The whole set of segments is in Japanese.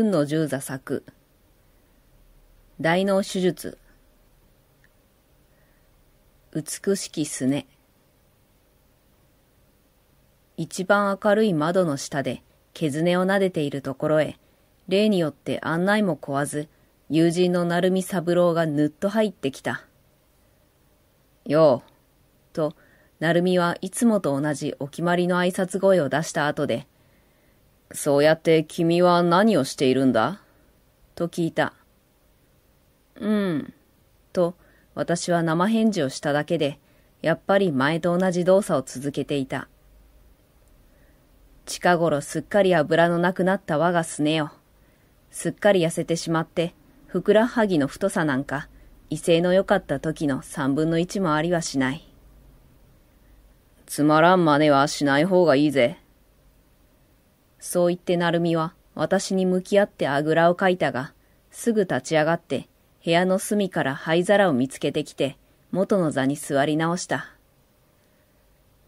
運の十座作。大脳手術。美しきすね。一番明るい窓の下で、毛ずねを撫でているところへ、例によって案内も壊ず、友人の鳴海三郎がぬっと入ってきた。よう、と、鳴海はいつもと同じお決まりの挨拶声を出した後で、そうやって君は何をしているんだと聞いた。うん。と、私は生返事をしただけで、やっぱり前と同じ動作を続けていた。近頃すっかり油のなくなった我がすねよ。すっかり痩せてしまって、ふくらはぎの太さなんか、威勢の良かった時の三分の一もありはしない。つまらん真似はしない方がいいぜ。そう言って成美は私に向き合ってあぐらをかいたが、すぐ立ち上がって部屋の隅から灰皿を見つけてきて元の座に座り直した。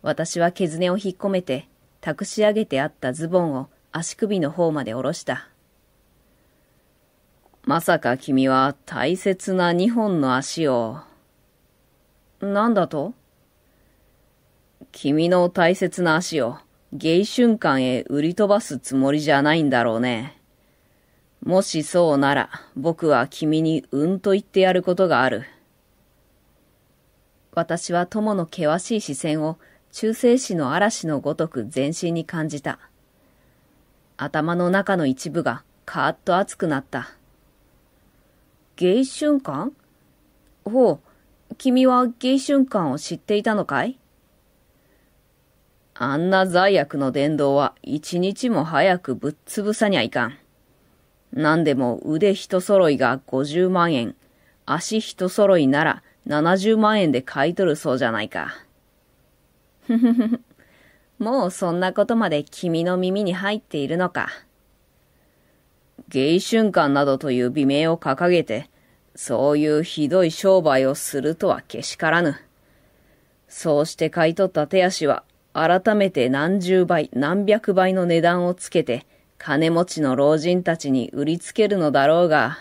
私は毛ねを引っ込めて、託し上げてあったズボンを足首の方まで下ろした。まさか君は大切な二本の足を。なんだと君の大切な足をゲイ瞬間へ売り飛ばすつもりじゃないんだろうね。もしそうなら、僕は君にうんと言ってやることがある。私は友の険しい視線を中性子の嵐のごとく全身に感じた。頭の中の一部がカーッと熱くなった。ゲイ瞬間ほう、君はゲイ瞬間を知っていたのかいあんな罪悪の伝道は一日も早くぶっ潰さにゃいかん。何でも腕一揃いが50万円、足一揃いなら70万円で買い取るそうじゃないか。ふふふ。もうそんなことまで君の耳に入っているのか。芸瞬間などという美名を掲げて、そういうひどい商売をするとはけしからぬ。そうして買い取った手足は改めて何十倍、何百倍の値段をつけて、金持ちの老人たちに売りつけるのだろうが。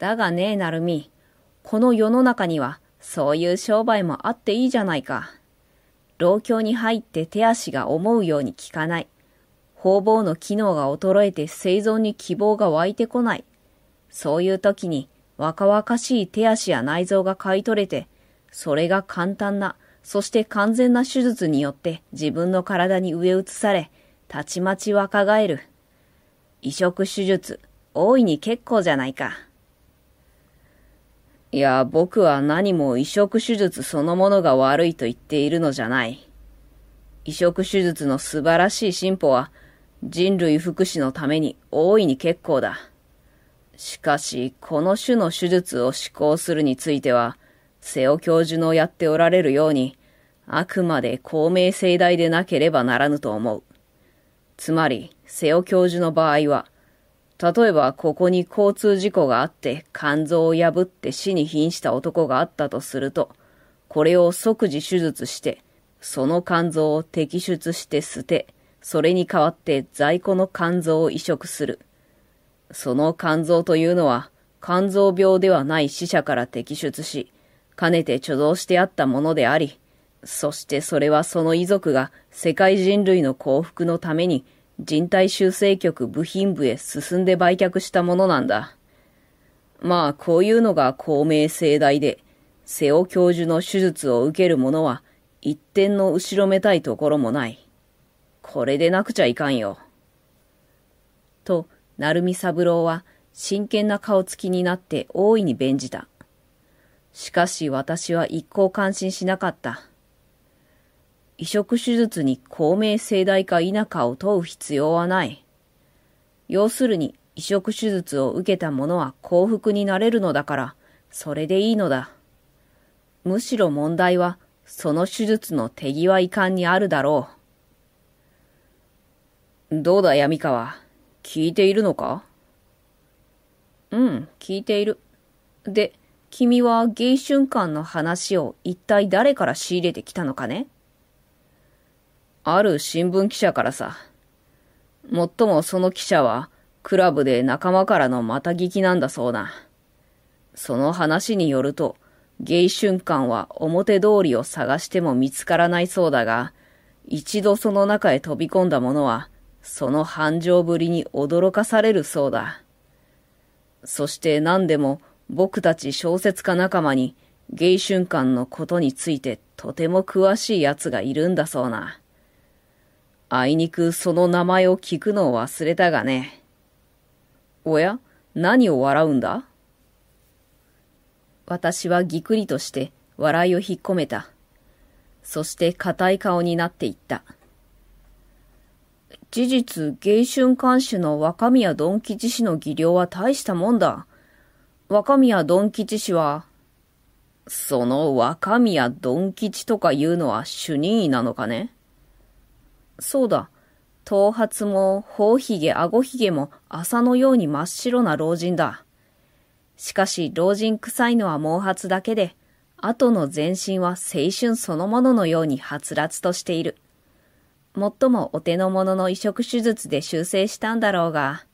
だがねえ、なるみ、この世の中には、そういう商売もあっていいじゃないか。老朽に入って手足が思うように効かない。方々の機能が衰えて生存に希望が湧いてこない。そういう時に若々しい手足や内臓が買い取れて、それが簡単なそして完全な手術によって自分の体に植え移され、たちまち若返る。移植手術、大いに結構じゃないか。いや、僕は何も移植手術そのものが悪いと言っているのじゃない。移植手術の素晴らしい進歩は、人類福祉のために大いに結構だ。しかし、この種の手術を施行するについては、瀬尾教授のやっておられるように、あくまで公明正大でなければならぬと思う。つまり、瀬尾教授の場合は、例えばここに交通事故があって肝臓を破って死に瀕した男があったとすると、これを即時手術して、その肝臓を摘出して捨て、それに代わって在庫の肝臓を移植する。その肝臓というのは、肝臓病ではない死者から摘出し、かねて貯蔵してあったものであり、そしてそれはその遺族が世界人類の幸福のために人体修正局部品部へ進んで売却したものなんだ。まあこういうのが公明正大で、瀬尾教授の手術を受ける者は一点の後ろめたいところもない。これでなくちゃいかんよ。と、鳴海三郎は真剣な顔つきになって大いに弁じた。しかし私は一向感心しなかった。移植手術に公明正大か否かを問う必要はない。要するに移植手術を受けた者は幸福になれるのだから、それでいいのだ。むしろ問題は、その手術の手際遺憾にあるだろう。どうだ、闇川。聞いているのかうん、聞いている。で、君は芸春館の話を一体誰から仕入れてきたのかねある新聞記者からさ。もっともその記者は、クラブで仲間からのまた聞きなんだそうな。その話によると、芸春館は表通りを探しても見つからないそうだが、一度その中へ飛び込んだ者は、その繁盛ぶりに驚かされるそうだ。そして何でも僕たち小説家仲間に、芸春館のことについてとても詳しい奴がいるんだそうな。あいにくその名前を聞くのを忘れたがね。おや何を笑うんだ私はぎくりとして笑いを引っ込めた。そして硬い顔になっていった。事実、芸春館主の若宮ドン吉氏の技量は大したもんだ。若宮ドン吉氏は、その若宮ドン吉とかいうのは主任医なのかねそうだ。頭髪も、頬髭、顎髭も麻のように真っ白な老人だ。しかし老人臭いのは毛髪だけで、後の全身は青春そのもののようにはつらつとしている。もっともお手の物の移植手術で修正したんだろうが。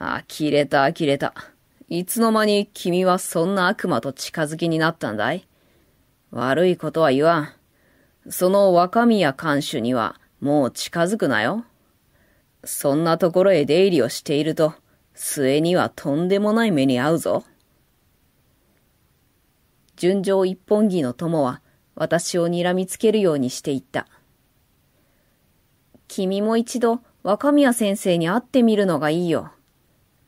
呆れた呆れた。いつの間に君はそんな悪魔と近づきになったんだい悪いことは言わん。その若宮看守にはもう近づくなよ。そんなところへ出入りをしていると、末にはとんでもない目に遭うぞ。純情一本木の友は私を睨みつけるようにしていった。君も一度若宮先生に会ってみるのがいいよ。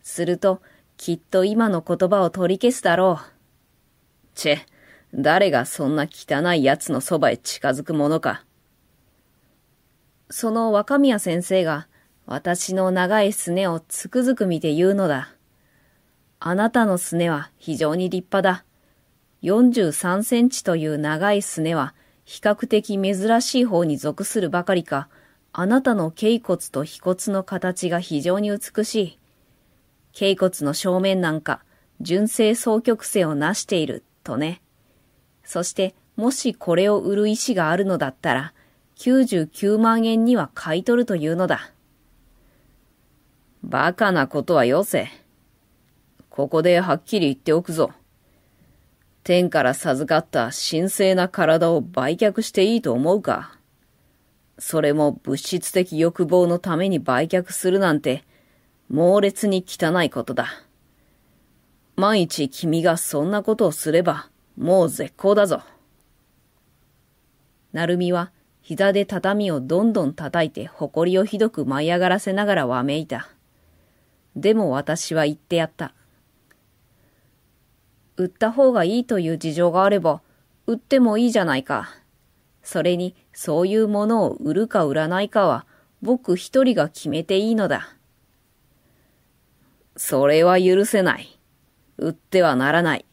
するときっと今の言葉を取り消すだろう。チェ、誰がそんな汚い奴のそばへ近づくものか。その若宮先生が私の長いすねをつくづく見て言うのだ。あなたのすねは非常に立派だ。43センチという長いすねは比較的珍しい方に属するばかりか、あなたの頸骨と腓骨の形が非常に美しい。頸骨の正面なんか、純正双極性を成している、とね。そして、もしこれを売る意思があるのだったら、99万円には買い取るというのだ。バカなことはよせ。ここではっきり言っておくぞ。天から授かった神聖な体を売却していいと思うか。それも物質的欲望のために売却するなんて、猛烈に汚いことだ。万一君がそんなことをすれば、もう絶好だぞ。成美は、膝で畳をどんどん叩いて埃をひどく舞い上がらせながらわめいた。でも私は言ってやった。売った方がいいという事情があれば、売ってもいいじゃないか。それに、そういうものを売るか売らないかは、僕一人が決めていいのだ。それは許せない。売ってはならない。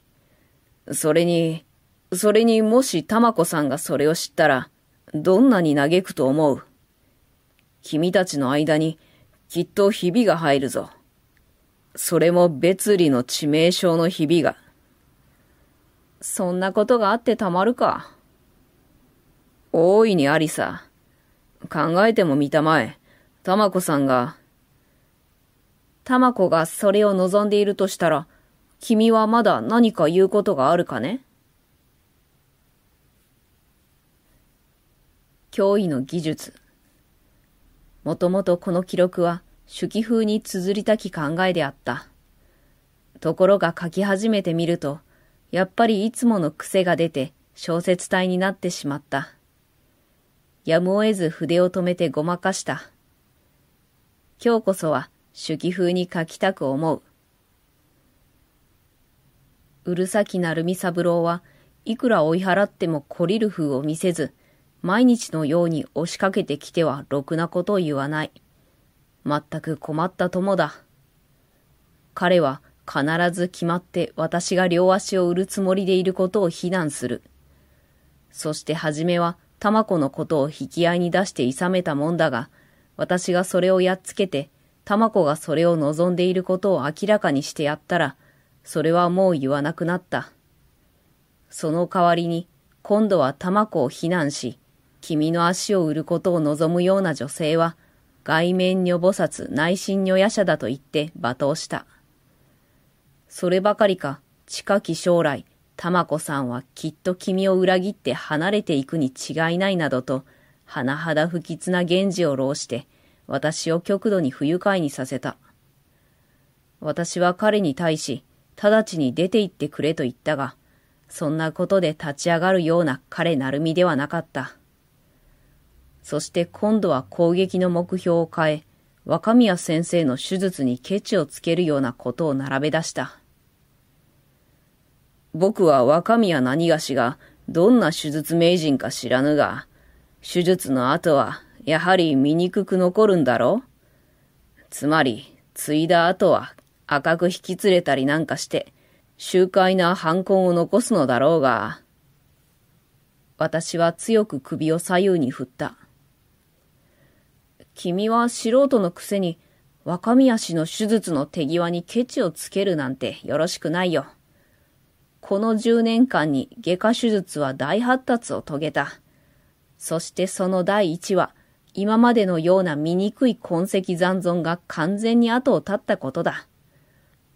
それに、それにもし玉子さんがそれを知ったら、どんなに嘆くと思う。君たちの間に、きっとひびが入るぞ。それも別離の致命傷のひびが。そんなことがあってたまるか。大いにありさ。考えても見たまえ、玉子さんがタマコがそれを望んでいるとしたら、君はまだ何か言うことがあるかね脅威の技術。もともとこの記録は手記風に綴りたき考えであった。ところが書き始めてみると、やっぱりいつもの癖が出て小説体になってしまった。やむを得ず筆を止めてごまかした。今日こそは手記風に書きたく思う。うるさきなるみ三郎はいくら追い払っても懲りる風を見せず、毎日のように押しかけてきてはろくなことを言わない。まったく困った友だ。彼は必ず決まって私が両足を売るつもりでいることを非難する。そして初めは玉子のことを引き合いに出していさめたもんだが、私がそれをやっつけて、玉子がそれを望んでいることを明らかにしてやったら、それはもう言わなくなった。その代わりに、今度は玉子を非難し、君の足を売ることを望むような女性は、外面女菩薩内心女夜叉だと言って罵倒した。そればかりか、近き将来、玉子さんはきっと君を裏切って離れていくに違いないなどと、甚だ不吉な源氏を浪して、私を極度に不愉快にさせた。私は彼に対し、直ちに出て行ってくれと言ったが、そんなことで立ち上がるような彼なるみではなかった。そして今度は攻撃の目標を変え、若宮先生の手術にケチをつけるようなことを並べ出した。僕は若宮何がしがどんな手術名人か知らぬが、手術の後はやはり醜く残るんだろうつまり、継いだ後は赤く引き連れたりなんかして、周回な犯行を残すのだろうが。私は強く首を左右に振った。君は素人のくせに若宮氏の手術の手際にケチをつけるなんてよろしくないよ。この10年間に外科手術は大発達を遂げた。そしてその第一は今までのような醜い痕跡残存が完全に後を絶ったことだ。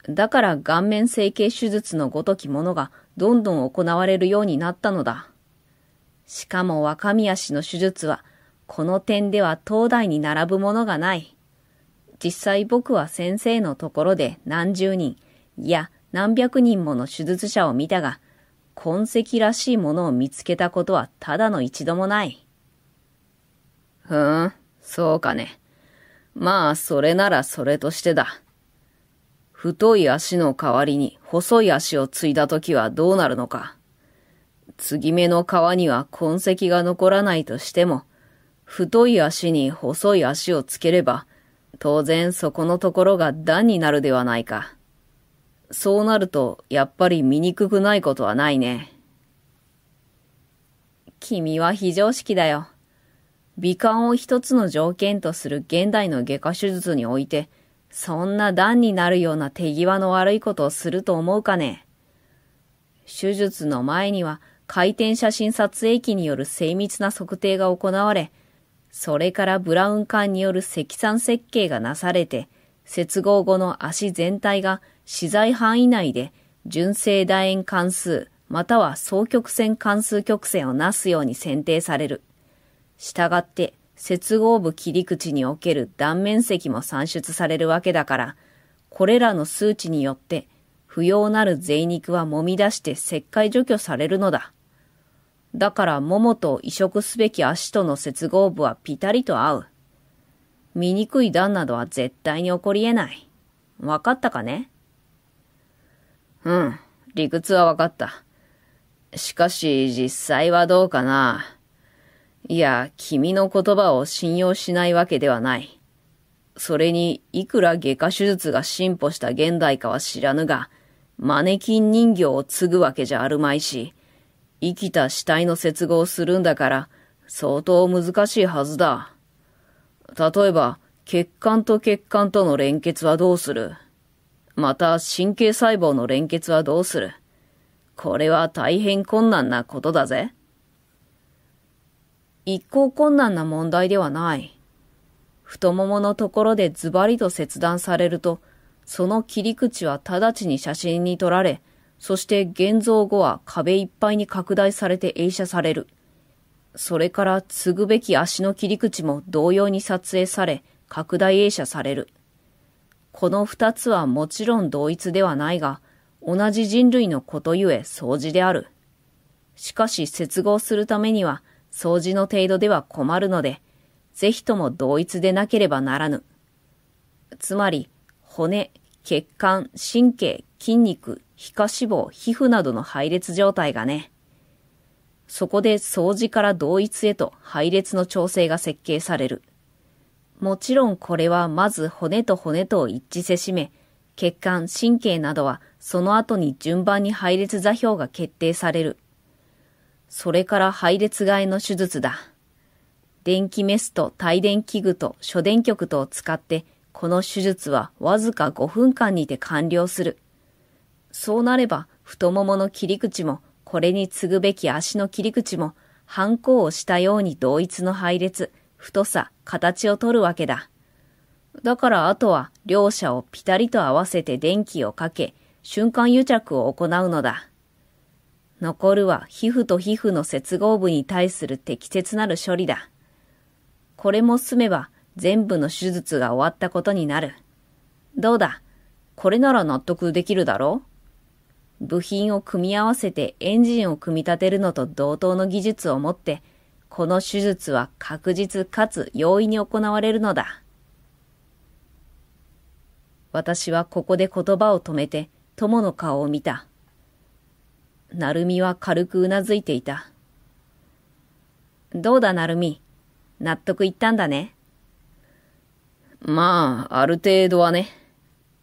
だから顔面整形手術のごときものがどんどん行われるようになったのだ。しかも若宮氏の手術は、この点では東大に並ぶものがない。実際僕は先生のところで何十人、いや何百人もの手術者を見たが、痕跡らしいものを見つけたことはただの一度もない。ふーん、そうかね。まあ、それならそれとしてだ。太い足の代わりに細い足を継いだ時はどうなるのか。継ぎ目の皮には痕跡が残らないとしても、太い足に細い足をつければ、当然そこのところが段になるではないか。そうなると、やっぱり醜くないことはないね。君は非常識だよ。美観を一つの条件とする現代の外科手術において、そんな段になるような手際の悪いことをすると思うかね。手術の前には回転写真撮影機による精密な測定が行われ、それからブラウン管による積算設計がなされて、接合後の足全体が資材範囲内で純正楕円関数または双曲線関数曲線をなすように選定される。したがって、接合部切り口における断面積も算出されるわけだから、これらの数値によって、不要なる贅肉は揉み出して石灰除去されるのだ。だから桃と移植すべき足との接合部はぴたりと合う。醜い段などは絶対に起こり得ない。わかったかねうん、理屈はわかった。しかし実際はどうかな。いや、君の言葉を信用しないわけではない。それに、いくら外科手術が進歩した現代かは知らぬが、マネキン人形を継ぐわけじゃあるまいし、生きた死体の接合するんだから、相当難しいはずだ。例えば、血管と血管との連結はどうするまた、神経細胞の連結はどうするこれは大変困難なことだぜ。一向困難な問題ではない。太もものところでズバリと切断されると、その切り口は直ちに写真に撮られ、そして現像後は壁いっぱいに拡大されて映写される。それから継ぐべき足の切り口も同様に撮影され、拡大映写される。この二つはもちろん同一ではないが、同じ人類のことゆえ掃除である。しかし接合するためには、掃除の程度では困るので、ぜひとも同一でなければならぬ。つまり、骨、血管、神経、筋肉、皮下脂肪、皮膚などの配列状態がね。そこで掃除から同一へと配列の調整が設計される。もちろんこれはまず骨と骨とを一致せしめ、血管、神経などはその後に順番に配列座標が決定される。それから配列替えの手術だ。電気メスと帯電器具と諸電極とを使って、この手術はわずか5分間にて完了する。そうなれば、太ももの切り口も、これに次ぐべき足の切り口も、反抗をしたように同一の配列、太さ、形を取るわけだ。だからあとは両者をピタリと合わせて電気をかけ、瞬間癒着を行うのだ。残るは皮膚と皮膚の接合部に対する適切なる処理だ。これも済めば全部の手術が終わったことになる。どうだこれなら納得できるだろう部品を組み合わせてエンジンを組み立てるのと同等の技術を持って、この手術は確実かつ容易に行われるのだ。私はここで言葉を止めて友の顔を見た。なるみは軽くうなずいていた。どうだ、なるみ。納得いったんだね。まあ、ある程度はね。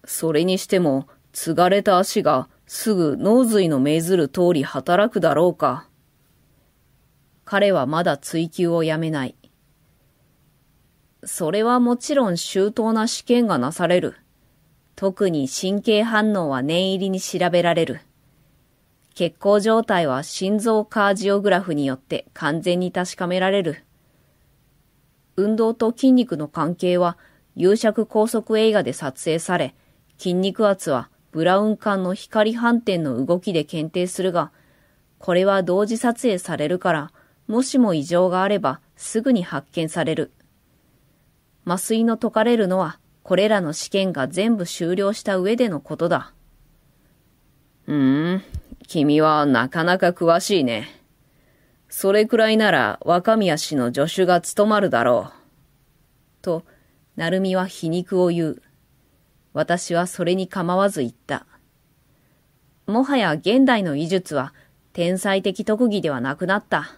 それにしても、継がれた足がすぐ脳髄の命ずる通り働くだろうか。彼はまだ追求をやめない。それはもちろん周到な試験がなされる。特に神経反応は念入りに調べられる。血行状態は心臓カージオグラフによって完全に確かめられる。運動と筋肉の関係は、有尺高速映画で撮影され、筋肉圧はブラウン管の光反転の動きで検定するが、これは同時撮影されるから、もしも異常があればすぐに発見される。麻酔の解かれるのは、これらの試験が全部終了した上でのことだ。うーん、君はなかなか詳しいね。それくらいなら若宮氏の助手が務まるだろう。と、成美は皮肉を言う。私はそれに構わず言った。もはや現代の医術は天才的特技ではなくなった。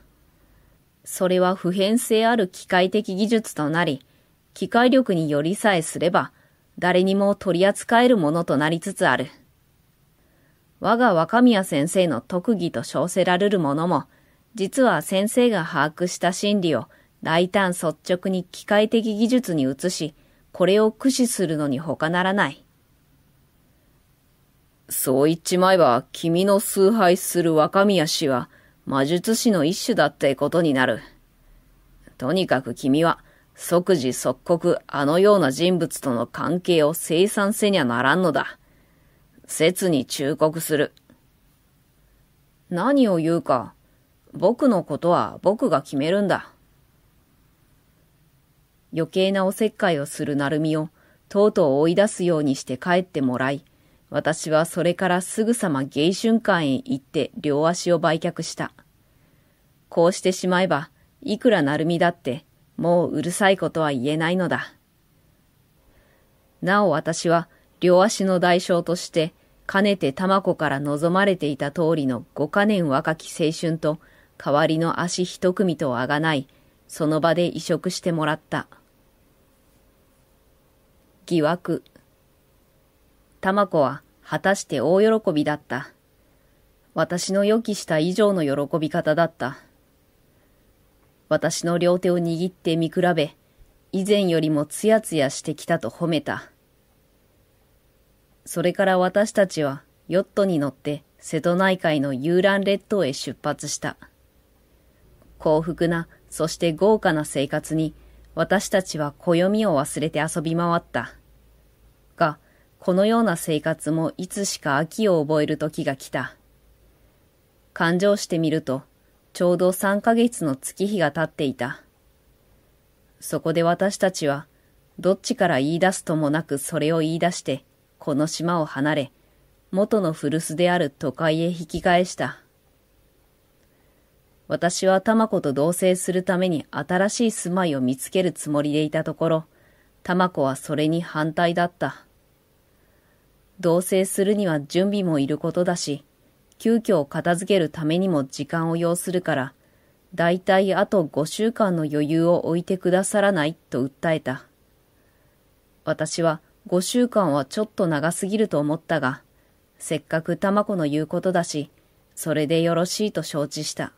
それは普遍性ある機械的技術となり、機械力によりさえすれば、誰にも取り扱えるものとなりつつある。我が若宮先生の特技と称せられるものも、実は先生が把握した心理を大胆率直に機械的技術に移し、これを駆使するのに他ならない。そう言っちまえば、君の崇拝する若宮氏は、魔術師の一種だってことになる。とにかく君は、即時即刻あのような人物との関係を清算せにゃならんのだ。切に忠告する。何を言うか、僕のことは僕が決めるんだ。余計なおせっかいをする成美を、とうとう追い出すようにして帰ってもらい、私はそれからすぐさま芸春館へ行って両足を売却した。こうしてしまえば、いくら成美だって、もううるさいことは言えないのだ。なお私は、両足の代償として、かねて玉子から望まれていた通りの五か年若き青春と、代わりの足一組とあがない、その場で移植してもらった。疑惑。玉子は果たして大喜びだった。私の予期した以上の喜び方だった。私の両手を握って見比べ、以前よりもつやつやしてきたと褒めた。それから私たちはヨットに乗って瀬戸内海の遊覧列島へ出発した。幸福な、そして豪華な生活に私たちは暦を忘れて遊び回った。が、このような生活もいつしか秋を覚える時が来た。勘定してみると、ちょうど3ヶ月の月日が経っていた。そこで私たちは、どっちから言い出すともなくそれを言い出して、この島を離れ、元の古巣である都会へ引き返した。私は玉子と同棲するために新しい住まいを見つけるつもりでいたところ、玉子はそれに反対だった。同棲するには準備もいることだし、急遽片付けるためにも時間を要するから、だいたいあと5週間の余裕を置いてくださらないと訴えた。私は5週間はちょっと長すぎると思ったが、せっかく玉子の言うことだし、それでよろしいと承知した。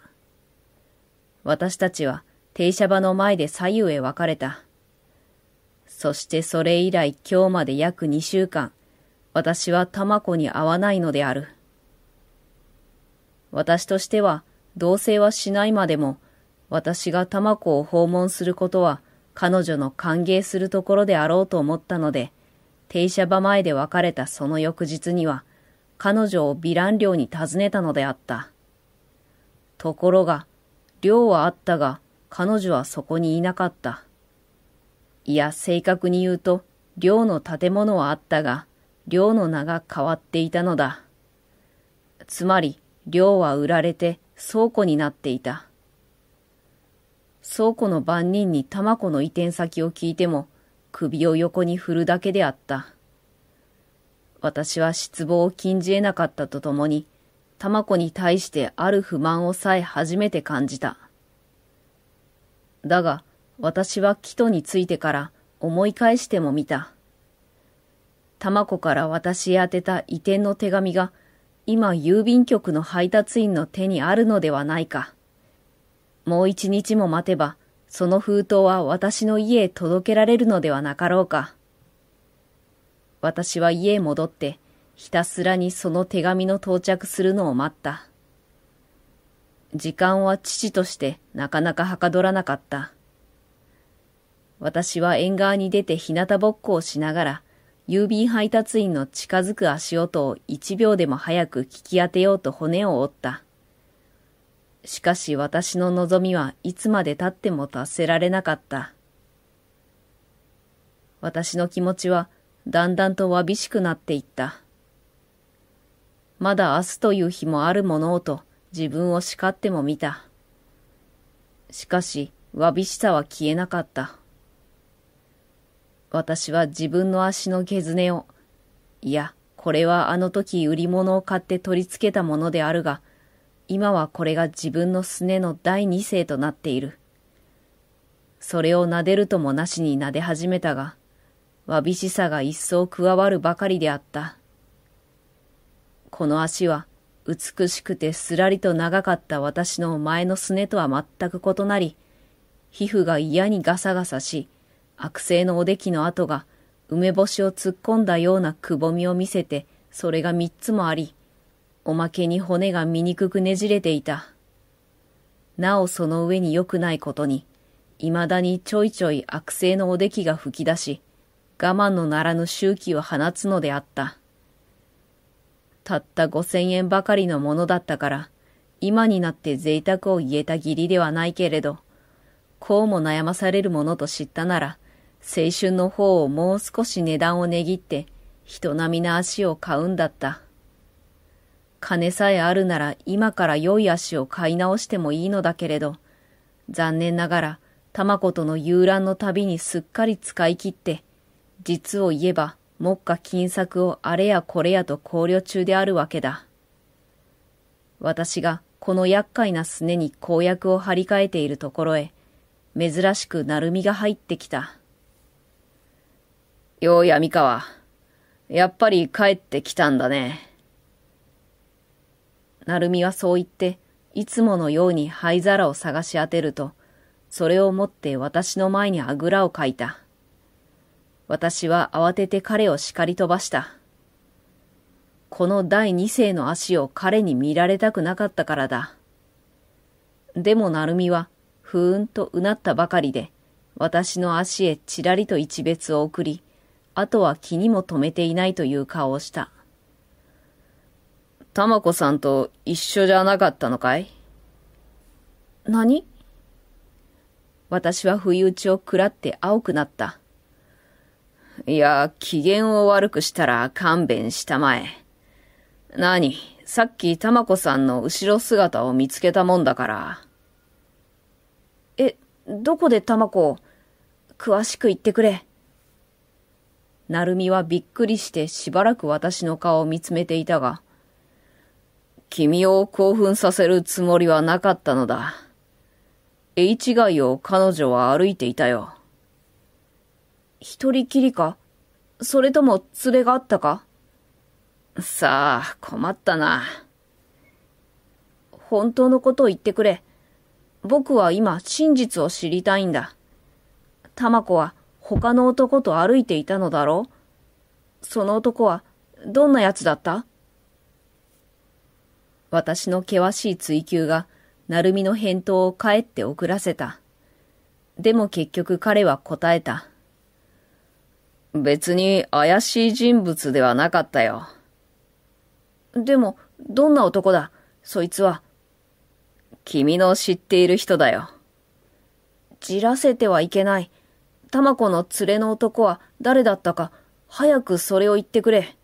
私たちは停車場の前で左右へ分かれた。そしてそれ以来今日まで約2週間、私は玉子に会わないのである。私としては、同棲はしないまでも、私が玉子を訪問することは、彼女の歓迎するところであろうと思ったので、停車場前で別れたその翌日には、彼女を美蘭寮に訪ねたのであった。ところが、寮はあったが、彼女はそこにいなかった。いや、正確に言うと、寮の建物はあったが、寮の名が変わっていたのだ。つまり、寮は売られて倉庫になっていた。倉庫の番人に玉子の移転先を聞いても、首を横に振るだけであった。私は失望を禁じ得なかったとともに、玉子に対してある不満をさえ初めて感じた。だが、私はキトについてから思い返しても見た。玉子から私へ宛てた移転の手紙が、今郵便局の配達員の手にあるのではないか。もう一日も待てば、その封筒は私の家へ届けられるのではなかろうか。私は家へ戻って、ひたすらにその手紙の到着するのを待った。時間は父としてなかなかはかどらなかった。私は縁側に出て日向ぼっこをしながら、郵便配達員の近づく足音を一秒でも早く聞き当てようと骨を折った。しかし私の望みはいつまで経っても達せられなかった。私の気持ちはだんだんとわびしくなっていった。まだ明日という日もあるものをと自分を叱っても見た。しかし、わびしさは消えなかった。私は自分の足の毛爪を、いや、これはあの時売り物を買って取り付けたものであるが、今はこれが自分のすねの第二声となっている。それを撫でるともなしに撫で始めたが、わびしさが一層加わるばかりであった。この足は美しくてすらりと長かった私の前のすねとは全く異なり、皮膚が嫌にガサガサし、悪性のおできの跡が梅干しを突っ込んだようなくぼみを見せて、それが三つもあり、おまけに骨が醜くねじれていた。なおその上に良くないことに、未だにちょいちょい悪性のおできが吹き出し、我慢のならぬ周期を放つのであった。たった五千円ばかりのものだったから、今になって贅沢を言えた義理ではないけれど、こうも悩まされるものと知ったなら、青春の方をもう少し値段を値切って、人並みな足を買うんだった。金さえあるなら今から良い足を買い直してもいいのだけれど、残念ながら、玉子との遊覧の旅にすっかり使い切って、実を言えば、目下金策をあれやこれやと考慮中であるわけだ。私がこの厄介なすねに公約を張り替えているところへ、珍しく成海が入ってきた。ようや三河、やっぱり帰ってきたんだね。るみはそう言って、いつものように灰皿を探し当てると、それを持って私の前にあぐらをかいた。私は慌てて彼を叱り飛ばした。この第二世の足を彼に見られたくなかったからだ。でもるみは、ふーんとうなったばかりで、私の足へちらりと一別を送り、あとは気にも留めていないという顔をした。たまこさんと一緒じゃなかったのかい何私は不意打ちを食らって青くなった。いや、機嫌を悪くしたら勘弁したまえ。何さっきたまこさんの後ろ姿を見つけたもんだから。え、どこでたまこ詳しく言ってくれ。なるみはびっくりしてしばらく私の顔を見つめていたが、君を興奮させるつもりはなかったのだ。H 街を彼女は歩いていたよ。一人きりかそれとも連れがあったかさあ、困ったな。本当のことを言ってくれ。僕は今真実を知りたいんだ。タマコは他の男と歩いていたのだろうその男はどんな奴だった私の険しい追求が、鳴海の返答をかえって遅らせた。でも結局彼は答えた。別に怪しい人物ではなかったよ。でも、どんな男だそいつは。君の知っている人だよ。じらせてはいけない。タマコの連れの男は誰だったか、早くそれを言ってくれ。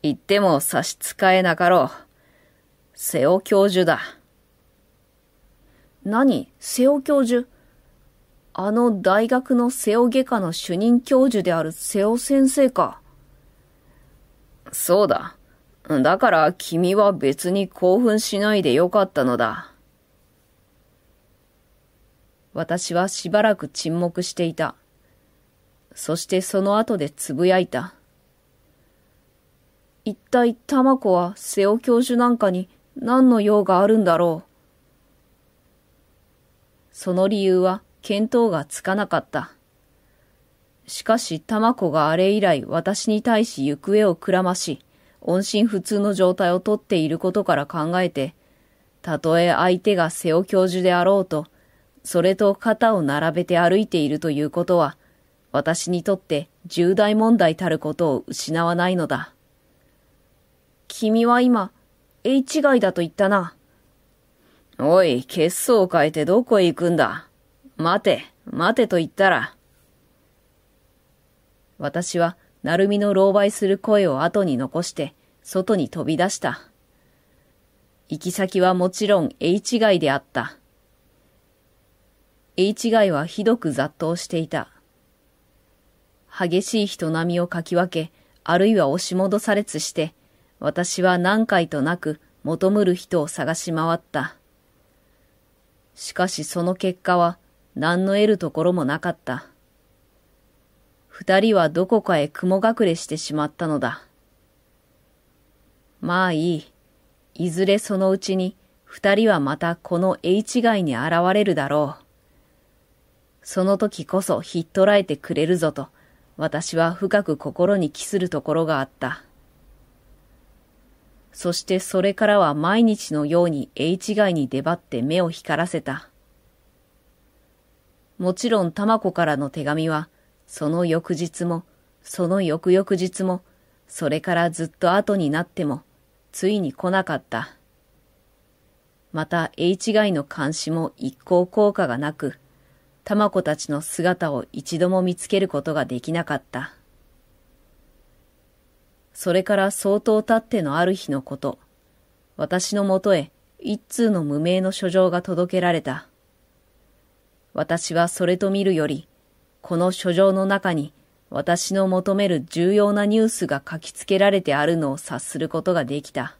言っても差し支えなかろう。瀬尾教授だ。何瀬尾教授あの大学の瀬尾外科の主任教授である瀬尾先生か。そうだ。だから君は別に興奮しないでよかったのだ。私はしばらく沈黙していた。そしてその後でつぶやいた。一体玉子は瀬尾教授なんかに何の用があるんだろう。その理由は見当がつかなかった。しかし、玉子があれ以来私に対し行方をくらまし、音信不通の状態をとっていることから考えて、たとえ相手が瀬尾教授であろうと、それと肩を並べて歩いているということは、私にとって重大問題たることを失わないのだ。君は今、えいいだと言ったな。おい、血相を変えてどこへ行くんだ。待て、待てと言ったら。私は、るみの狼狽する声を後に残して、外に飛び出した。行き先はもちろん H 街であった。H 街はひどく雑踏していた。激しい人波をかき分け、あるいは押し戻されつして、私は何回となく求むる人を探し回った。しかしその結果は何の得るところもなかった。二人はどこかへ雲隠れしてしまったのだ。まあいい。いずれそのうちに二人はまたこの H 街に現れるだろう。その時こそひっ捕らえてくれるぞと、私は深く心に帰するところがあった。そしてそれからは毎日のように H 街に出張って目を光らせた。もちろん玉子からの手紙は、その翌日も、その翌々日も、それからずっと後になっても、ついに来なかった。また H 街の監視も一向効果がなく、玉子たちの姿を一度も見つけることができなかった。それから相当経ってのある日のこと、私のもとへ一通の無名の書状が届けられた。私はそれと見るより、この書状の中に私の求める重要なニュースが書きつけられてあるのを察することができた。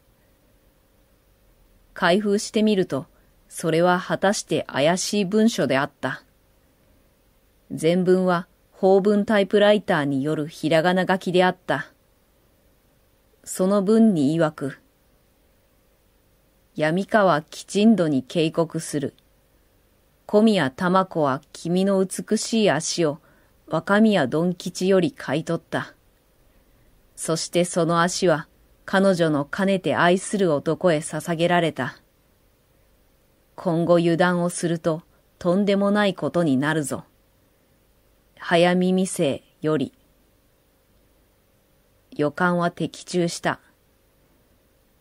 開封してみると、それは果たして怪しい文書であった。全文は法文タイプライターによるひらがな書きであった。その分に曰く、闇川きちんどに警告する。小宮玉子は君の美しい足を若宮ドン吉より買い取った。そしてその足は彼女のかねて愛する男へ捧げられた。今後油断をするととんでもないことになるぞ。早耳生より。予感は的中した。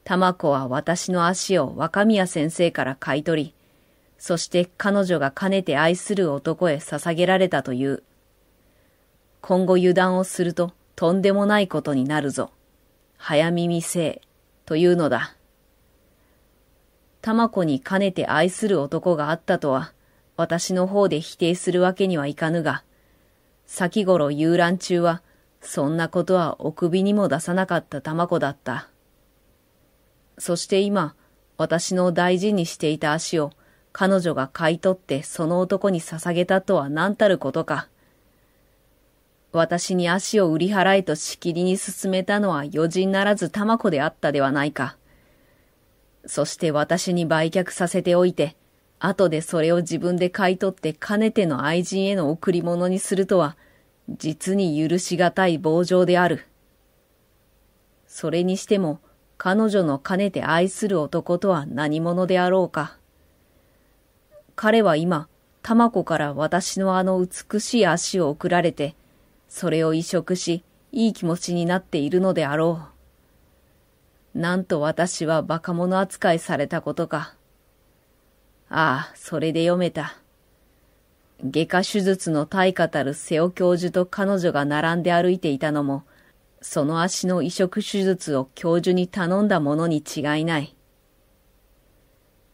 玉子は私の足を若宮先生から買い取り、そして彼女がかねて愛する男へ捧げられたという。今後油断をするととんでもないことになるぞ。早耳せえ、というのだ。玉子にかねて愛する男があったとは、私の方で否定するわけにはいかぬが、先頃遊覧中はそんなことはお首にも出さなかったマコだった。そして今、私の大事にしていた足を彼女が買い取ってその男に捧げたとは何たることか。私に足を売り払えとしきりに進めたのは余人ならずマコであったではないか。そして私に売却させておいて、後でそれを自分で買い取ってかねての愛人への贈り物にするとは、実に許し難い棒状である。それにしても、彼女の兼ねて愛する男とは何者であろうか。彼は今、玉子から私のあの美しい足を送られて、それを移植し、いい気持ちになっているのであろう。なんと私は馬鹿者扱いされたことか。ああ、それで読めた。外科手術の対価たる瀬尾教授と彼女が並んで歩いていたのも、その足の移植手術を教授に頼んだものに違いない。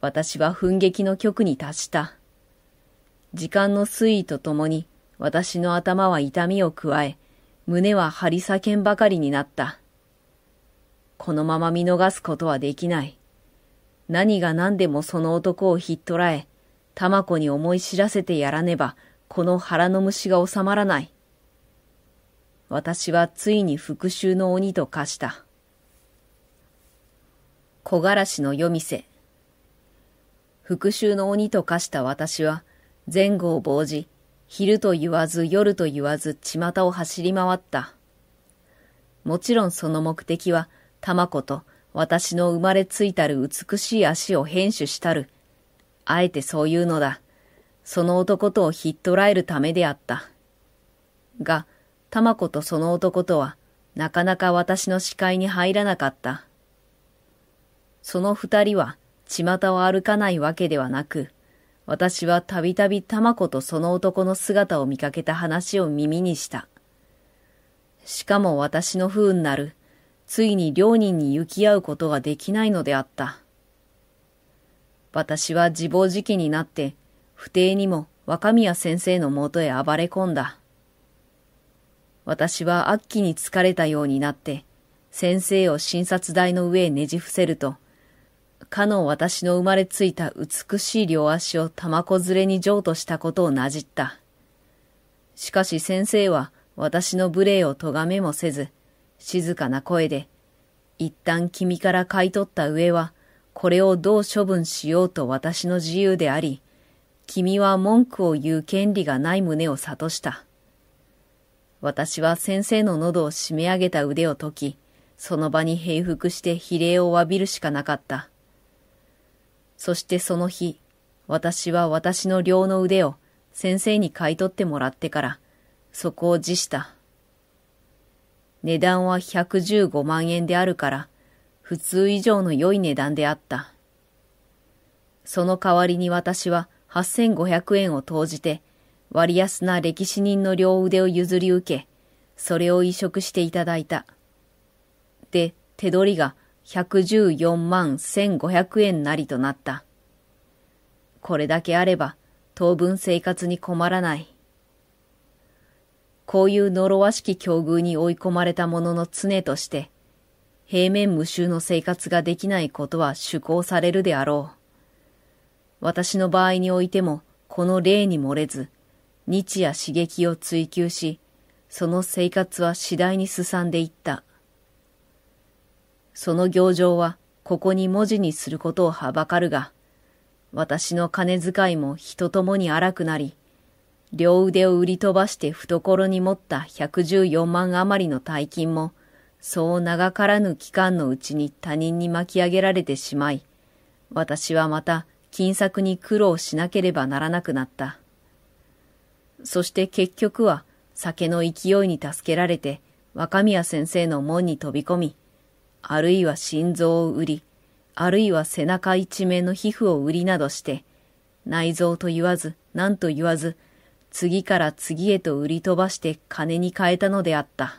私は奮撃の極に達した。時間の推移とともに、私の頭は痛みを加え、胸は張り裂けんばかりになった。このまま見逃すことはできない。何が何でもその男をひっ捕らえ、玉子に思い知らせてやらねば、この腹の虫が収まらない。私はついに復讐の鬼と化した。木枯らしの夜店。復讐の鬼と化した私は、前後を傍じ、昼と言わず夜と言わず巷を走り回った。もちろんその目的は、玉子と私の生まれついたる美しい足を変種したるあえてそういうのだ。その男とをひっ捕らえるためであった。が、玉子とその男とは、なかなか私の視界に入らなかった。その二人は、巷を歩かないわけではなく、私はたびたび玉子とその男の姿を見かけた話を耳にした。しかも私の不運なる、ついに両人に行き合うことができないのであった。私は自暴自棄になって、不定にも若宮先生のもとへ暴れ込んだ。私は悪気に疲れたようになって、先生を診察台の上へねじ伏せると、かの私の生まれついた美しい両足を玉子連れに譲渡したことをなじった。しかし先生は私の無礼を咎めもせず、静かな声で、一旦君から買い取った上は、これをどう処分しようと私の自由であり、君は文句を言う権利がない旨を諭した。私は先生の喉を締め上げた腕を解き、その場に平服して比例を詫びるしかなかった。そしてその日、私は私の両の腕を先生に買い取ってもらってから、そこを辞した。値段は115万円であるから、普通以上の良い値段であった。その代わりに私は8500円を投じて、割安な歴史人の両腕を譲り受け、それを移植していただいた。で、手取りが114万1500円なりとなった。これだけあれば、当分生活に困らない。こういう呪わしき境遇に追い込まれた者の常として、平面無臭の生活ができないことは趣向されるであろう。私の場合においても、この例に漏れず、日夜刺激を追求し、その生活は次第に進んでいった。その行情は、ここに文字にすることをはばかるが、私の金遣いも人ともに荒くなり、両腕を売り飛ばして懐に持った114万余りの大金も、そう長からぬ期間のうちに他人に巻き上げられてしまい、私はまた金策に苦労しなければならなくなった。そして結局は酒の勢いに助けられて若宮先生の門に飛び込み、あるいは心臓を売り、あるいは背中一面の皮膚を売りなどして、内臓と言わず何と言わず、次から次へと売り飛ばして金に変えたのであった。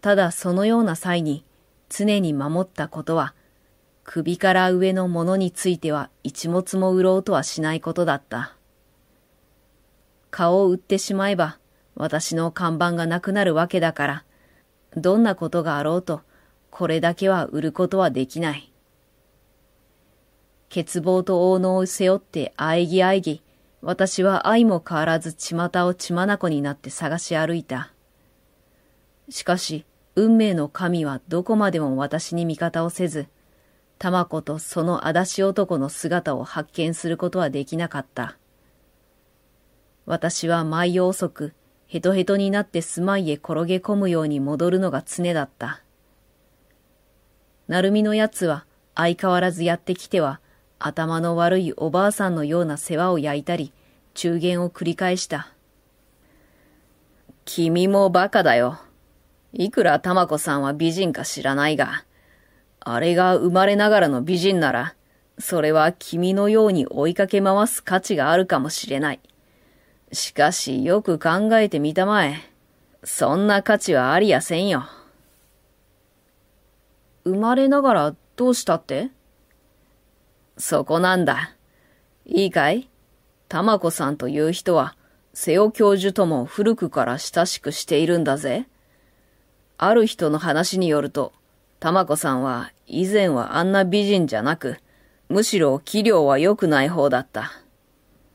ただそのような際に常に守ったことは、首から上のものについては一物も売ろうとはしないことだった。顔を売ってしまえば私の看板がなくなるわけだから、どんなことがあろうとこれだけは売ることはできない。欠乏と王のを背負って喘ぎ喘ぎ、私は愛も変わらず巷を血眼になって探し歩いた。しかし、運命の神はどこまでも私に味方をせず、玉子とその足立男の姿を発見することはできなかった。私は毎夜遅く、ヘトヘトになって住まいへ転げ込むように戻るのが常だった。なるみのやつは相変わらずやってきては、頭の悪いおばあさんのような世話を焼いたり、中言を繰り返した。君も馬鹿だよ。いくらマ子さんは美人か知らないが、あれが生まれながらの美人なら、それは君のように追いかけ回す価値があるかもしれない。しかしよく考えてみたまえ。そんな価値はありやせんよ。生まれながらどうしたってそこなんだ。いいかいマ子さんという人は、瀬尾教授とも古くから親しくしているんだぜ。ある人の話によると、玉子さんは以前はあんな美人じゃなく、むしろ器量は良くない方だった。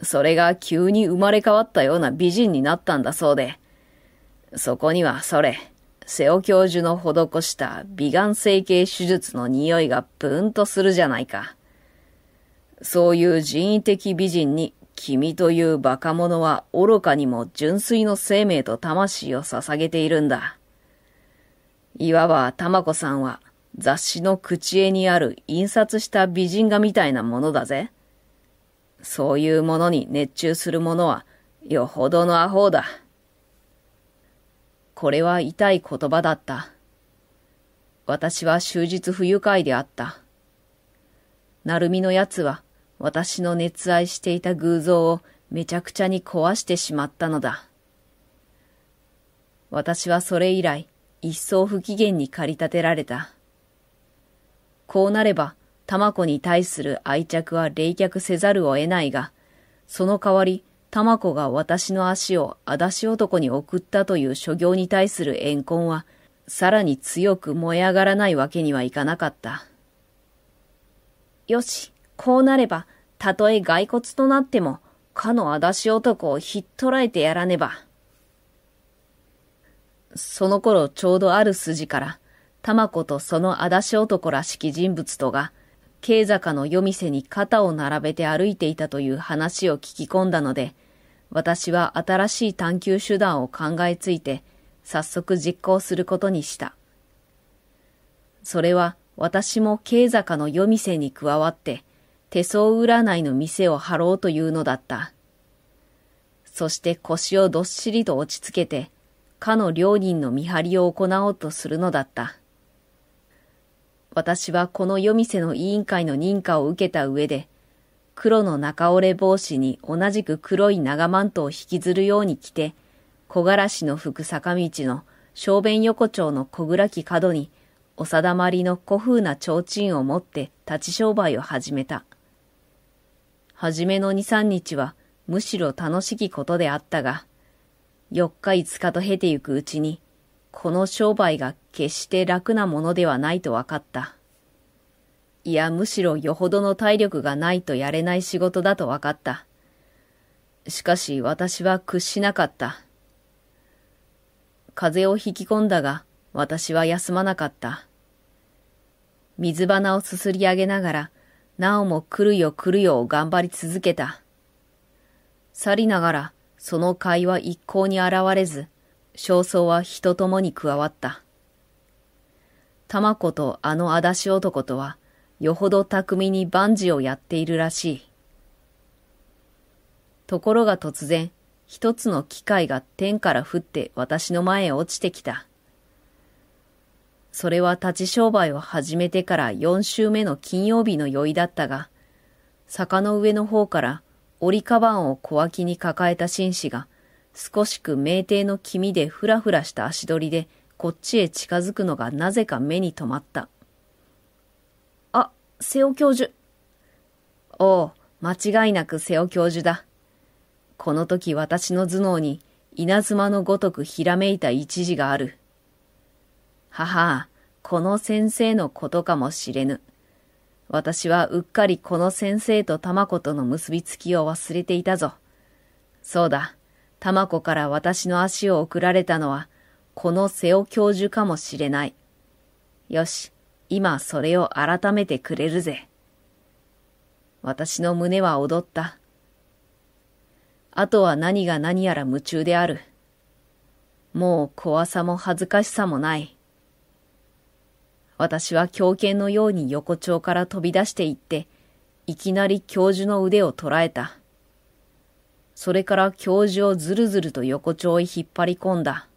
それが急に生まれ変わったような美人になったんだそうで、そこにはそれ、瀬尾教授の施した美顔整形手術の匂いがプーンとするじゃないか。そういう人為的美人に君という馬鹿者は愚かにも純粋の生命と魂を捧げているんだ。いば、た玉子さんは雑誌の口絵にある印刷した美人画みたいなものだぜ。そういうものに熱中するものはよほどのアホだ。これは痛い言葉だった。私は終日不愉快であった。るみの奴は私の熱愛していた偶像をめちゃくちゃに壊してしまったのだ。私はそれ以来、一層不機嫌に駆り立てられた。こうなれば、玉子に対する愛着は冷却せざるを得ないが、その代わり、玉子が私の足を足し男に送ったという所業に対する怨恨は、さらに強く燃え上がらないわけにはいかなかった。よし、こうなれば、たとえ骸骨となっても、かの足し男をひっ捕らえてやらねば。その頃ちょうどある筋から、玉子とそのあだし男らしき人物とが、慶坂の夜店に肩を並べて歩いていたという話を聞き込んだので、私は新しい探求手段を考えついて、早速実行することにした。それは私も慶坂の夜店に加わって、手相占いの店を張ろうというのだった。そして腰をどっしりと落ち着けて、かの両人の見張りを行おうとするのだった。私はこの夜店の委員会の認可を受けた上で、黒の中折れ帽子に同じく黒い長マントを引きずるように着て、木枯らしの吹く坂道の小便横丁の小倉木角に、お定まりの古風な提灯を持って立ち商売を始めた。初めの二三日はむしろ楽しきことであったが、4日5日と経てゆくうちに、この商売が決して楽なものではないと分かった。いや、むしろよほどの体力がないとやれない仕事だと分かった。しかし私は屈しなかった。風邪を引き込んだが、私は休まなかった。水花をすすり上げながら、なおも来るよ来るよを頑張り続けた。去りながら、その会は一向に現れず、焦燥は人ともに加わった。玉子とあの足し男とは、よほど巧みに万事をやっているらしい。ところが突然、一つの機械が天から降って私の前へ落ちてきた。それは立ち商売を始めてから四週目の金曜日の酔いだったが、坂の上の方から折りカバンを小脇に抱えた紳士が、少しく酩酊の気味でふらふらした足取りで、こっちへ近づくのがなぜか目に留まった。あ、瀬尾教授。おう、間違いなく瀬尾教授だ。この時私の頭脳に稲妻のごとくひらめいた一時がある。母、この先生のことかもしれぬ。私はうっかりこの先生と玉子との結びつきを忘れていたぞ。そうだ、玉子から私の足を送られたのは、この瀬尾教授かもしれない。よし、今それを改めてくれるぜ。私の胸は踊った。あとは何が何やら夢中である。もう怖さも恥ずかしさもない。私は狂犬のように横丁から飛び出していって、いきなり教授の腕を捉えた。それから教授をずるずると横丁へ引っ張り込んだ。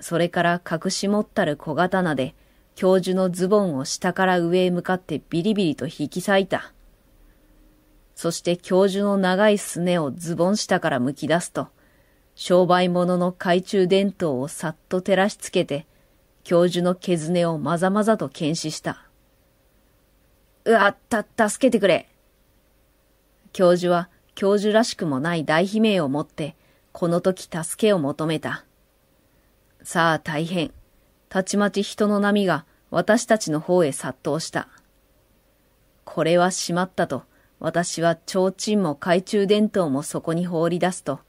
それから隠し持ったる小刀で、教授のズボンを下から上へ向かってビリビリと引き裂いた。そして教授の長いすねをズボン下から剥き出すと、商売物の懐中電灯をさっと照らしつけて、教授の毛をまざまざと検視した。うわ、た、助けてくれ。教授は教授らしくもない大悲鳴を持って、この時助けを求めた。さあ大変。たちまち人の波が私たちの方へ殺到した。これはしまったと、私は提灯も懐中電灯もそこに放り出すと、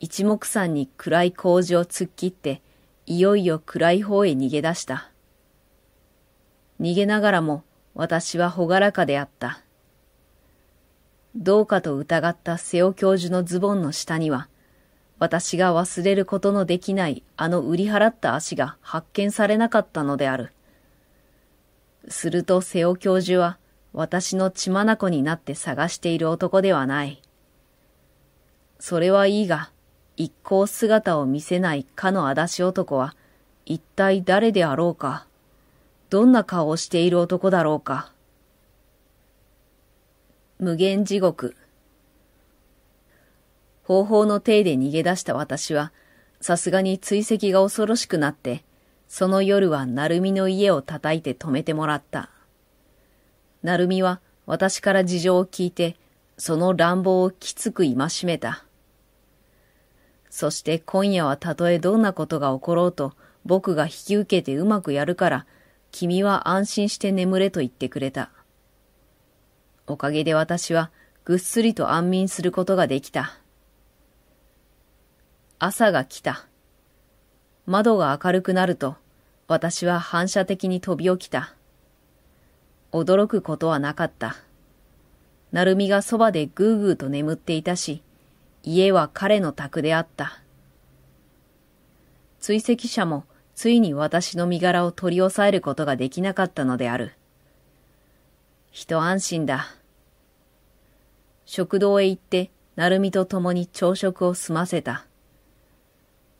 一目散に暗い工事を突っ切っていよいよ暗い方へ逃げ出した。逃げながらも私は朗らかであった。どうかと疑った瀬尾教授のズボンの下には、私が忘れることのできないあの売り払った足が発見されなかったのである。すると瀬尾教授は私の血眼になって探している男ではない。それはいいが、一向姿を見せないかのあだし男は、一体誰であろうか。どんな顔をしている男だろうか。無限地獄。方法の体で逃げ出した私は、さすがに追跡が恐ろしくなって、その夜は鳴海の家を叩いて止めてもらった。鳴海は私から事情を聞いて、その乱暴をきつく戒めた。そして今夜はたとえどんなことが起ころうと、僕が引き受けてうまくやるから、君は安心して眠れと言ってくれた。おかげで私はぐっすりと安眠することができた。朝が来た。窓が明るくなると、私は反射的に飛び起きた。驚くことはなかった。るみがそばでぐうぐうと眠っていたし、家は彼の宅であった。追跡者もついに私の身柄を取り押さえることができなかったのである。一安心だ。食堂へ行って、成美と共に朝食を済ませた。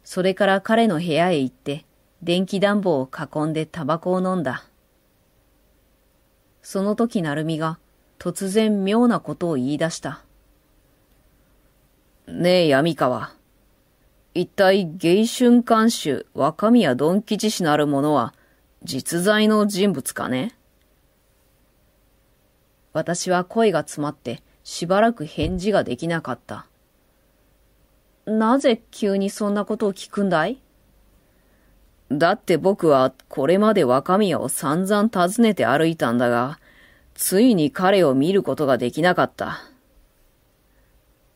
それから彼の部屋へ行って、電気暖房を囲んでタバコを飲んだ。その時成美が突然妙なことを言い出した。ねえ、闇川。一体、芸春監修、若宮ドン吉氏なる者は、実在の人物かね私は声が詰まって、しばらく返事ができなかった。なぜ急にそんなことを聞くんだいだって僕はこれまで若宮を散々訪ねて歩いたんだが、ついに彼を見ることができなかった。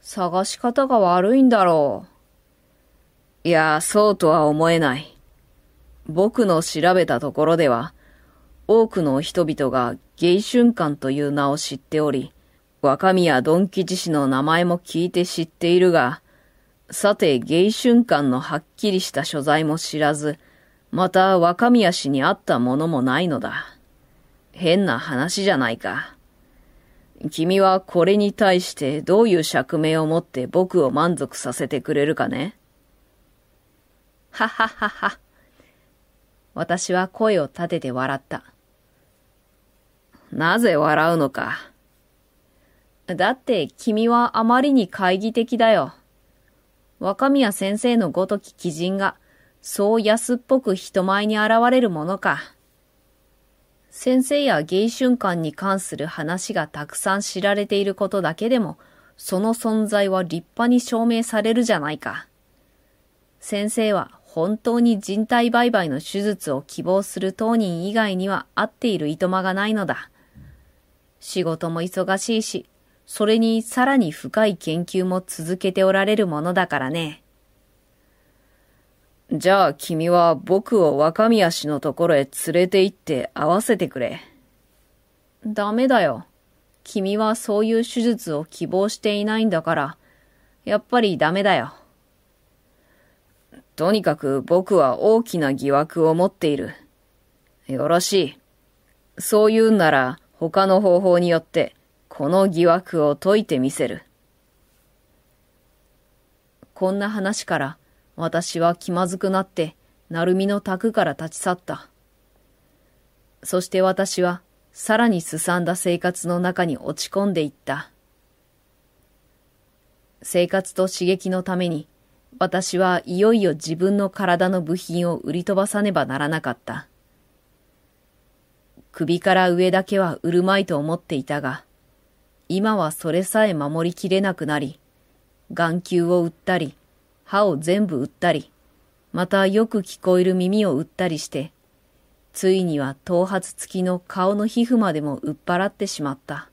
探し方が悪いんだろう。いや、そうとは思えない。僕の調べたところでは、多くの人々が芸春館という名を知っており、若宮ドン吉氏の名前も聞いて知っているが、さて芸春館のはっきりした所在も知らず、また若宮氏に会ったものもないのだ。変な話じゃないか。君はこれに対してどういう釈明を持って僕を満足させてくれるかねはははは。私は声を立てて笑った。なぜ笑うのか。だって君はあまりに懐疑的だよ。若宮先生のごとき鬼人が、そう安っぽく人前に現れるものか。先生や芸春館に関する話がたくさん知られていることだけでも、その存在は立派に証明されるじゃないか。先生は本当に人体売買の手術を希望する当人以外には合っているいとまがないのだ。仕事も忙しいし、それにさらに深い研究も続けておられるものだからね。じゃあ君は僕を若宮氏のところへ連れて行って会わせてくれ。ダメだよ。君はそういう手術を希望していないんだから、やっぱりダメだよ。とにかく僕は大きな疑惑を持っている。よろしい。そう言うんなら他の方法によってこの疑惑を解いてみせる。こんな話から私は気まずくなって、鳴海の宅から立ち去った。そして私は、さらにすさんだ生活の中に落ち込んでいった。生活と刺激のために、私はいよいよ自分の体の部品を売り飛ばさねばならなかった。首から上だけは売るまいと思っていたが、今はそれさえ守りきれなくなり、眼球を売ったり、歯を全部打ったり、またよく聞こえる耳を打ったりして、ついには頭髪付きの顔の皮膚までも売っ払ってしまった。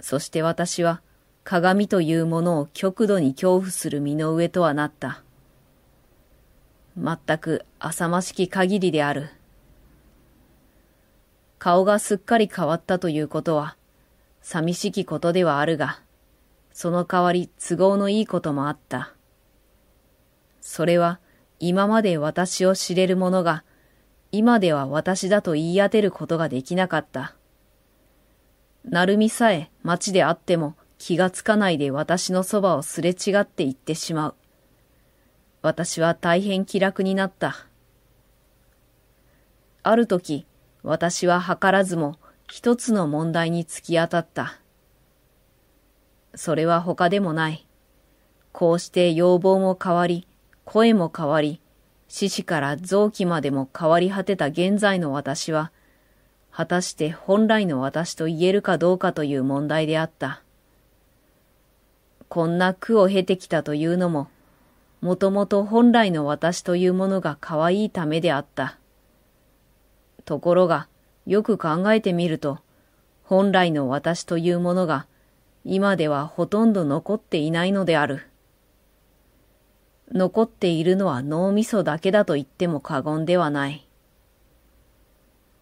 そして私は鏡というものを極度に恐怖する身の上とはなった。全く浅ましき限りである。顔がすっかり変わったということは、寂しきことではあるが、その代わり都合のいいこともあった。それは今まで私を知れる者が、今では私だと言い当てることができなかった。なるみさえ街であっても気がつかないで私のそばをすれ違って行ってしまう。私は大変気楽になった。ある時、私は図らずも一つの問題に突き当たった。それは他でもない。こうして要望も変わり、声も変わり、獅子から臓器までも変わり果てた現在の私は、果たして本来の私と言えるかどうかという問題であった。こんな苦を経てきたというのも、もともと本来の私というものが可愛いためであった。ところが、よく考えてみると、本来の私というものが、今ではほとんど残っていないのである。残っているのは脳みそだけだと言っても過言ではない。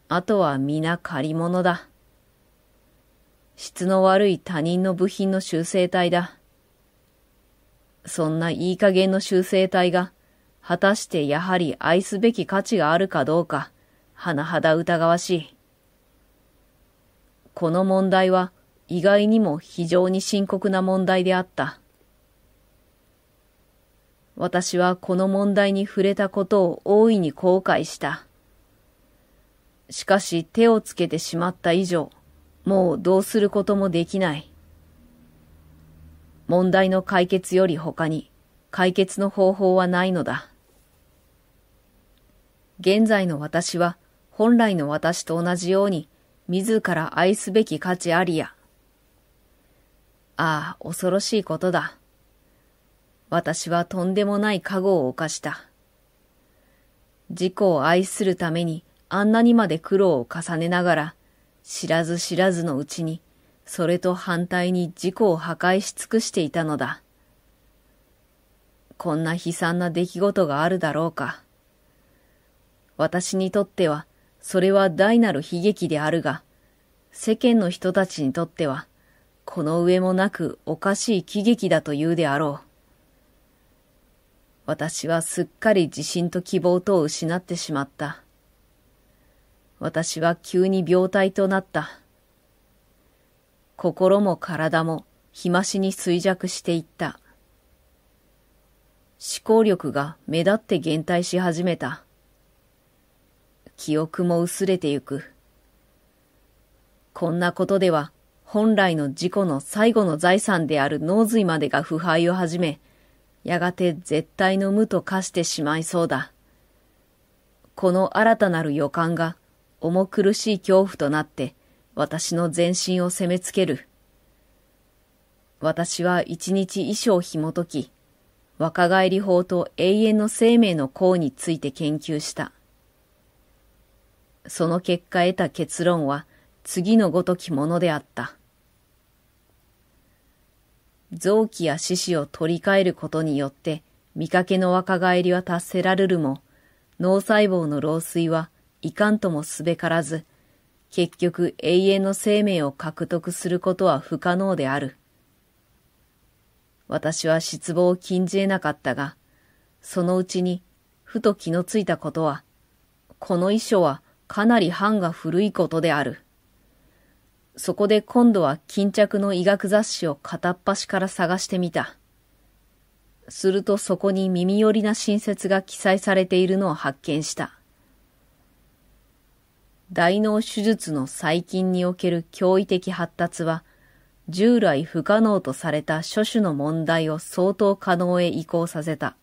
あとは皆借り物だ。質の悪い他人の部品の修正体だ。そんないい加減の修正体が、果たしてやはり愛すべき価値があるかどうか、甚だ疑わしい。この問題は意外にも非常に深刻な問題であった。私はこの問題に触れたことを大いに後悔した。しかし手をつけてしまった以上、もうどうすることもできない。問題の解決より他に解決の方法はないのだ。現在の私は本来の私と同じように自ら愛すべき価値ありや。ああ、恐ろしいことだ。私はとんでもない過護を犯した。自己を愛するためにあんなにまで苦労を重ねながら、知らず知らずのうちに、それと反対に自己を破壊し尽くしていたのだ。こんな悲惨な出来事があるだろうか。私にとっては、それは大なる悲劇であるが、世間の人たちにとっては、この上もなくおかしい喜劇だというであろう。私はすっかり自信と希望とを失ってしまった。私は急に病態となった。心も体も日増しに衰弱していった。思考力が目立って減退し始めた。記憶も薄れてゆく。こんなことでは本来の自己の最後の財産である脳髄までが腐敗を始め、やがて絶対の無と化してしまいそうだ。この新たなる予感が重苦しい恐怖となって私の全身を責めつける。私は一日衣装を紐解き、若返り法と永遠の生命の功について研究した。その結果得た結論は次のごときものであった。臓器や四肢を取り替えることによって見かけの若返りは達せられるも、脳細胞の老衰はいかんともすべからず、結局永遠の生命を獲得することは不可能である。私は失望を禁じ得なかったが、そのうちにふと気のついたことは、この遺書はかなり版が古いことである。そこで今度は巾着の医学雑誌を片っ端から探してみた。するとそこに耳寄りな新説が記載されているのを発見した。大脳手術の細菌における驚異的発達は、従来不可能とされた諸種の問題を相当可能へ移行させた。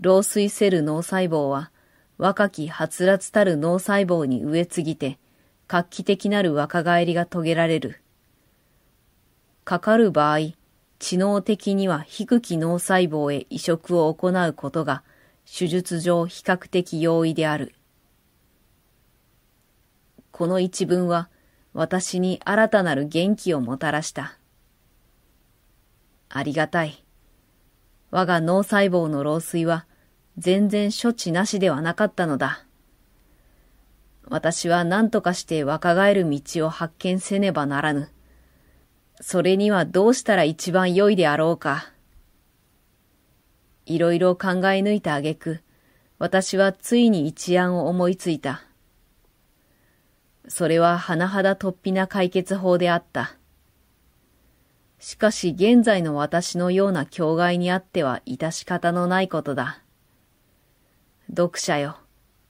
老衰せる脳細胞は、若きはつらつたる脳細胞に植え継ぎて、画期的なる若返りが遂げられる。かかる場合、知能的には低き脳細胞へ移植を行うことが手術上比較的容易である。この一文は私に新たなる元気をもたらした。ありがたい。我が脳細胞の老衰は全然処置なしではなかったのだ。私は何とかして若返る道を発見せねばならぬ。それにはどうしたら一番良いであろうか。いろいろ考え抜いた挙句、私はついに一案を思いついた。それは甚だ突飛な解決法であった。しかし現在の私のような境外にあっては致し方のないことだ。読者よ、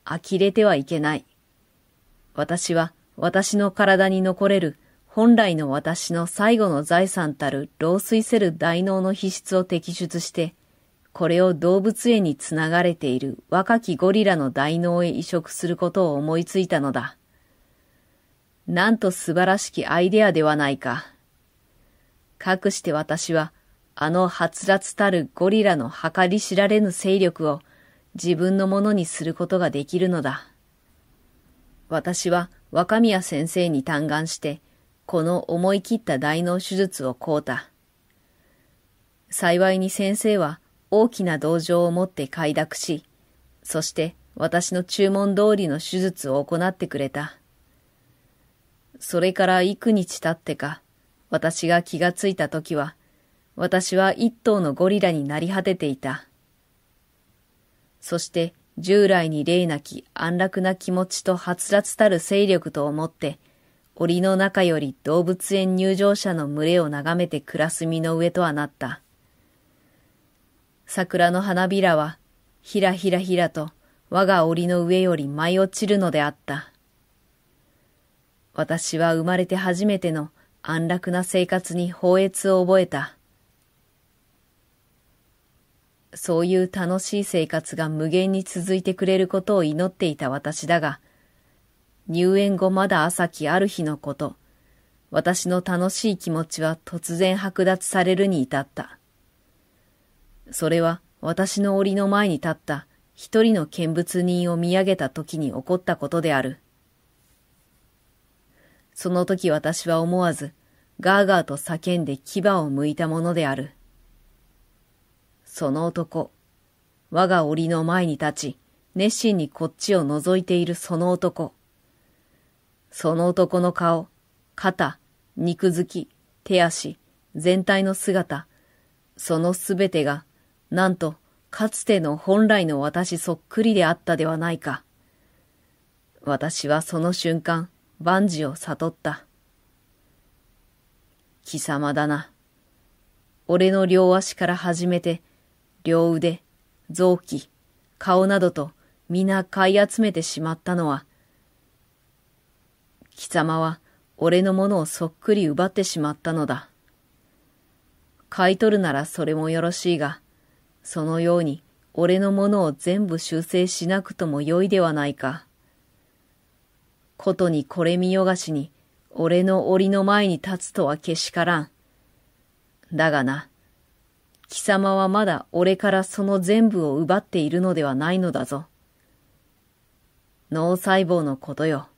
呆れてはいけない。私は私の体に残れる本来の私の最後の財産たる老衰せる大脳の皮質を摘出して、これを動物園につながれている若きゴリラの大脳へ移植することを思いついたのだ。なんと素晴らしきアイデアではないか。かくして私は、あのはつらつたるゴリラの計り知られぬ勢力を自分のものにすることができるのだ。私は若宮先生に嘆願して、この思い切った大脳手術を凍うた。幸いに先生は大きな道場を持って快諾し、そして私の注文通りの手術を行ってくれた。それから幾日経ってか、私が気がついた時は、私は一頭のゴリラになり果てていた。そして従来に霊なき安楽な気持ちとはつらつたる勢力と思って、檻の中より動物園入場者の群れを眺めて暮らす身の上とはなった。桜の花びらは、ひらひらひらと我が檻の上より舞い落ちるのであった。私は生まれて初めての安楽な生活に放越を覚えた。そういう楽しい生活が無限に続いてくれることを祈っていた私だが、入園後まだ朝きある日のこと、私の楽しい気持ちは突然剥奪されるに至った。それは私の檻の前に立った一人の見物人を見上げた時に起こったことである。その時私は思わず、ガーガーと叫んで牙をむいたものである。その男。我が檻の前に立ち、熱心にこっちを覗いているその男。その男の顔、肩、肉付き、手足、全体の姿、そのすべてが、なんと、かつての本来の私そっくりであったではないか。私はその瞬間、万事を悟った。貴様だな。俺の両足から始めて、両腕、臓器、顔などと皆買い集めてしまったのは、貴様は俺のものをそっくり奪ってしまったのだ。買い取るならそれもよろしいが、そのように俺のものを全部修正しなくともよいではないか。ことにこれ見よがしに、俺の檻の前に立つとはけしからん。だがな、貴様はまだ俺からその全部を奪っているのではないのだぞ。脳細胞のことよ。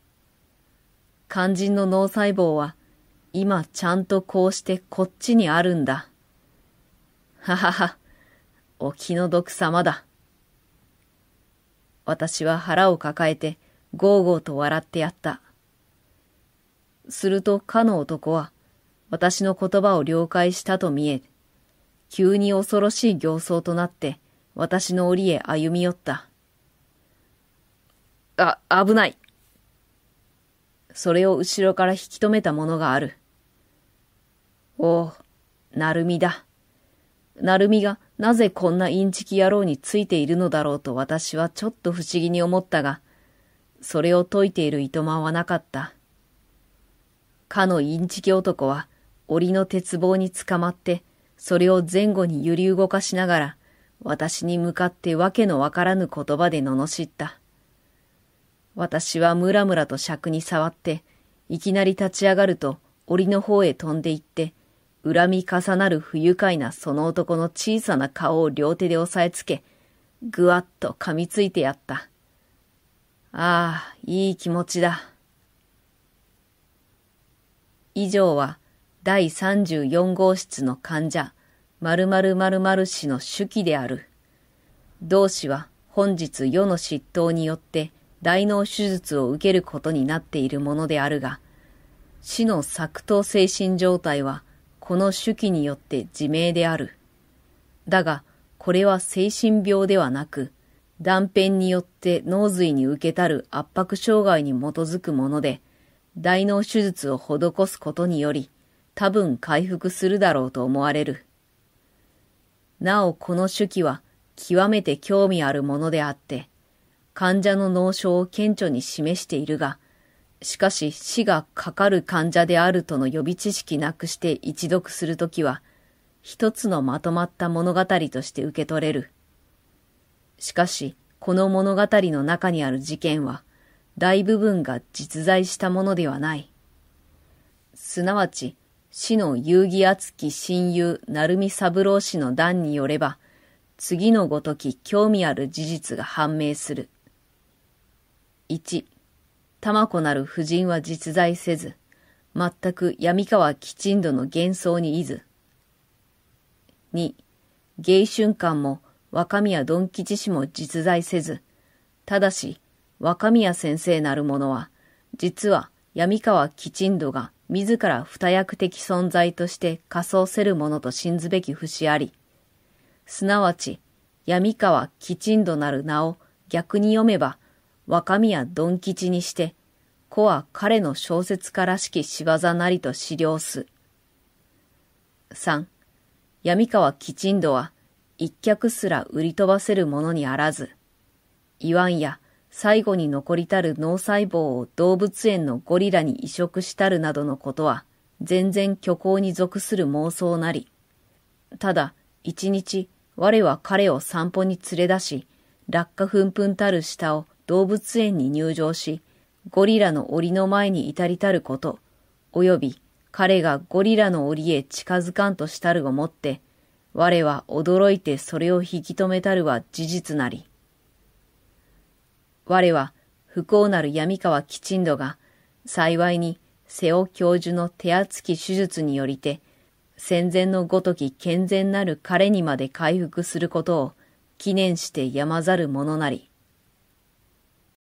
肝心の脳細胞は、今ちゃんとこうしてこっちにあるんだ。ははは、お気の毒様だ。私は腹を抱えて、ゴーゴーと笑ってやった。するとかの男は、私の言葉を了解したと見え、急に恐ろしい形相となって、私の檻へ歩み寄った。あ、危ない。それを後ろから引き止めたものがある。おう、なるみだ。なるみがなぜこんなインチキ野郎についているのだろうと私はちょっと不思議に思ったが、それを解いている糸満はなかった。かのインチキ男は、檻の鉄棒につかまって、それを前後に揺り動かしながら、私に向かってわけのわからぬ言葉で罵った。私はムラムラと尺に触って、いきなり立ち上がると、檻の方へ飛んで行って、恨み重なる不愉快なその男の小さな顔を両手で押さえつけ、ぐわっと噛みついてやった。ああ、いい気持ちだ。以上は、第34号室の患者、〇〇〇〇氏の手記である。同氏は本日世の執刀によって大脳手術を受けることになっているものであるが、死の作刀精神状態はこの手記によって自明である。だが、これは精神病ではなく、断片によって脳髄に受けたる圧迫障害に基づくもので、大脳手術を施すことにより、多分回復するだろうと思われる。なおこの手記は極めて興味あるものであって、患者の脳症を顕著に示しているが、しかし死がかかる患者であるとの予備知識なくして一読するときは、一つのまとまった物語として受け取れる。しかし、この物語の中にある事件は、大部分が実在したものではない。すなわち、死の遊戯厚き親友、成海三郎氏の段によれば、次のごとき興味ある事実が判明する。1、玉子なる夫人は実在せず、全く闇川きちんどの幻想にいず。2、芸春館も若宮ドン吉氏も実在せず、ただし若宮先生なる者は、実は闇川きちんどが自ら二役的存在として仮想せるものと信ずべき節あり、すなわち、闇川きちんどなる名を逆に読めば、若宮ドン吉にして、子は彼の小説家らしき仕業なりと資料す。三、闇川きちんどは、一脚すら売り飛ばせるものにあらず、言わんや、最後に残りたる脳細胞を動物園のゴリラに移植したるなどのことは、全然虚構に属する妄想なり。ただ、一日、我は彼を散歩に連れ出し、落下ふんふんたる下を動物園に入場し、ゴリラの檻の前に至りたること、および彼がゴリラの檻へ近づかんとしたるをもって、我は驚いてそれを引き止めたるは事実なり。我は不幸なる闇川きちんどが、幸いに瀬尾教授の手厚き手術によりて、戦前のごとき健全なる彼にまで回復することを記念してやまざるものなり。